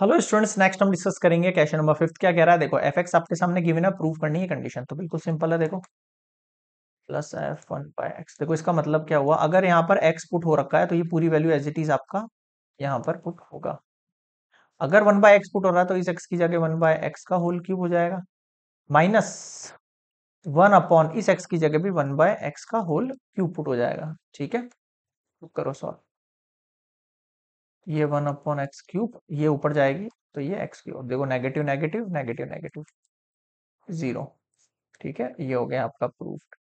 hello students next हम discuss करेंगे question number fifth क्या कह रहा है देखो एफ एक्स आपके सामने गिवन है प्रूव करनी है कंडीशन तो बिल्कुल सिंपल है देखो plus F one by X देखो इसका मतलब क्या हुआ अगर यहाँ पर एक्स पुट हो रखा है तो ये पूरी वैल्यू एज इट इज आपका यहाँ पर पुट होगा अगर वन बाय एक्स पुट हो रहा है तो इस एक्स की जगह वन बाय एक्स का होल क्यूब हो जाएगा माइनस वन अपॉन इस एक्स की जगह भी वन बाय एक्स का होल क्यूब पुट हो जाएगा ठीक है करो सॉल्व ये वन अपॉन एक्स क्यूब ये ऊपर जाएगी तो ये एक्स क्यूब देखो negative negative negative negative zero ठीक है ये हो गया आपका प्रूफ